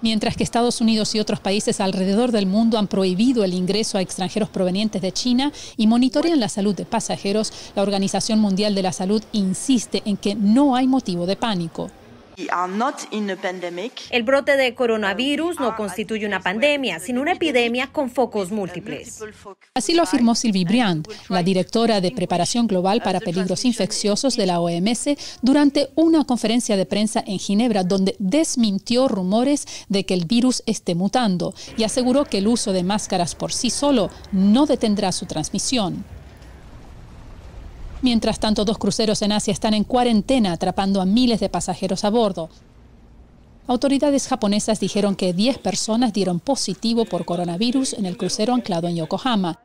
Mientras que Estados Unidos y otros países alrededor del mundo han prohibido el ingreso a extranjeros provenientes de China y monitorean la salud de pasajeros, la Organización Mundial de la Salud insiste en que no hay motivo de pánico. El brote de coronavirus no constituye una pandemia, sino una epidemia con focos múltiples. Así lo afirmó Sylvie Briand, la directora de Preparación Global para Peligros Infecciosos de la OMS, durante una conferencia de prensa en Ginebra, donde desmintió rumores de que el virus esté mutando y aseguró que el uso de máscaras por sí solo no detendrá su transmisión. Mientras tanto, dos cruceros en Asia están en cuarentena atrapando a miles de pasajeros a bordo. Autoridades japonesas dijeron que 10 personas dieron positivo por coronavirus en el crucero anclado en Yokohama.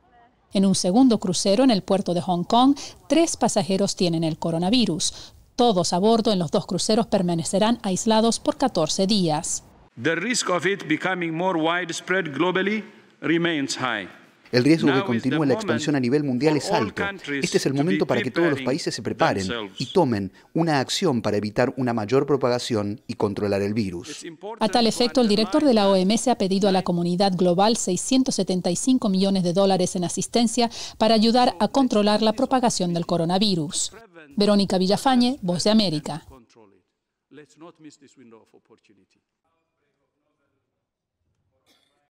En un segundo crucero en el puerto de Hong Kong, tres pasajeros tienen el coronavirus. Todos a bordo en los dos cruceros permanecerán aislados por 14 días. The risk of it becoming more widespread globally remains high. El riesgo de continúe la expansión a nivel mundial es alto. Este es el momento para que todos los países se preparen y tomen una acción para evitar una mayor propagación y controlar el virus. A tal efecto, el director de la OMS ha pedido a la comunidad global 675 millones de dólares en asistencia para ayudar a controlar la propagación del coronavirus. Verónica Villafañe, Voz de América.